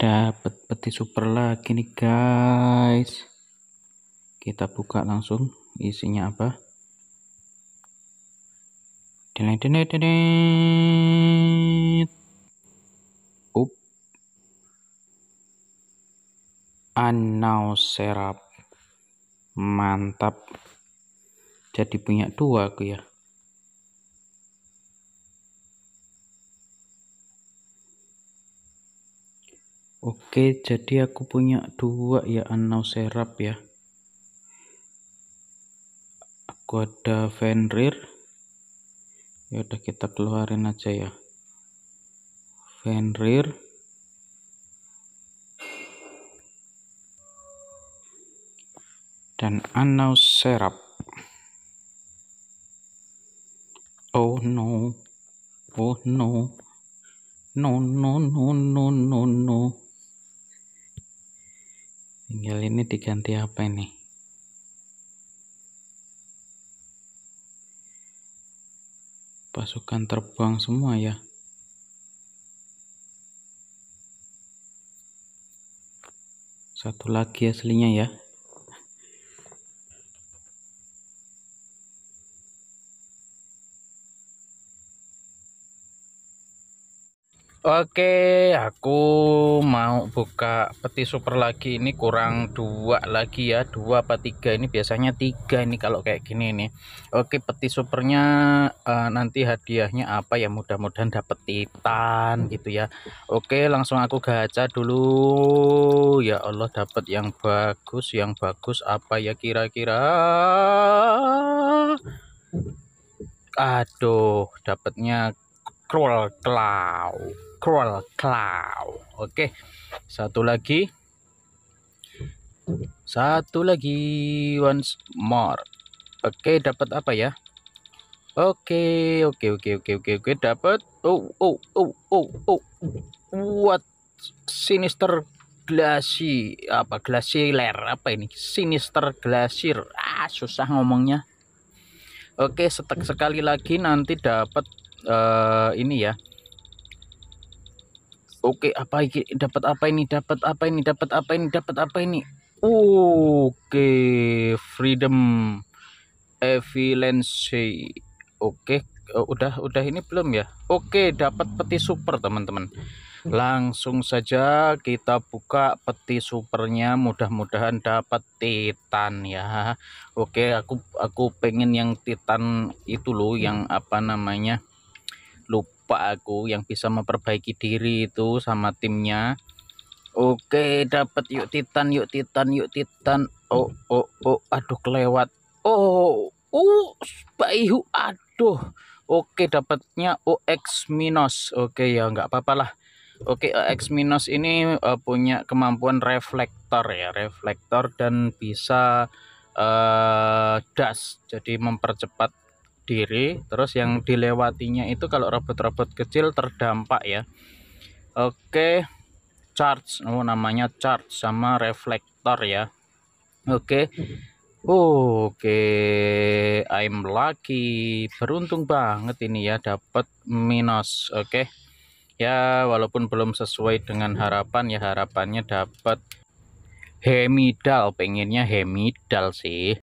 dapat peti super lagi nih guys kita buka langsung isinya apa deneng deneng deneng up anau serap mantap jadi punya dua aku ya Oke, jadi aku punya dua ya Serap ya. Aku ada Fenrir. Ya udah kita keluarin aja ya. Fenrir. Dan Serap. Oh no. Oh no. No no no no no no tinggal ini diganti apa ini pasukan terbang semua ya satu lagi aslinya ya Oke, aku mau buka peti super lagi. Ini kurang dua lagi ya, dua apa tiga. Ini biasanya tiga ini kalau kayak gini nih. Oke, peti supernya uh, nanti hadiahnya apa ya? Mudah-mudahan dapet titan gitu ya. Oke, langsung aku gacha dulu. Ya Allah, dapet yang bagus, yang bagus apa ya kira-kira? Aduh, dapetnya crawl claw crawl claw oke satu lagi satu lagi once more oke dapat apa ya oke oke, oke oke oke oke dapat oh oh oh oh oh what sinister glacier apa glacier apa ini sinister glacier ah susah ngomongnya Oke, setek sekali lagi nanti dapat uh, ini ya oke apa ini dapat apa ini dapat apa ini dapat apa ini dapat apa ini oke freedom efficiency oke eh, udah udah ini belum ya oke dapat peti super teman-teman langsung saja kita buka peti supernya mudah-mudahan dapat titan ya oke aku aku pengen yang titan itu loh yang apa namanya lupa aku yang bisa memperbaiki diri itu sama timnya oke dapat yuk titan yuk titan yuk titan oh oh oh aduh kelewat oh oh uh, baihu aduh oke dapatnya OX minus oke ya nggak apa-apa lah Oke, ox minus ini uh, punya kemampuan reflektor ya, reflektor dan bisa uh, das, jadi mempercepat berdiri terus yang hmm. dilewatinya itu kalau robot-robot kecil terdampak ya oke charge oh namanya charge sama reflektor ya oke oke I'm lucky beruntung banget ini ya dapat minus oke ya walaupun belum sesuai dengan harapan ya harapannya dapat hemidal pengennya hemidal sih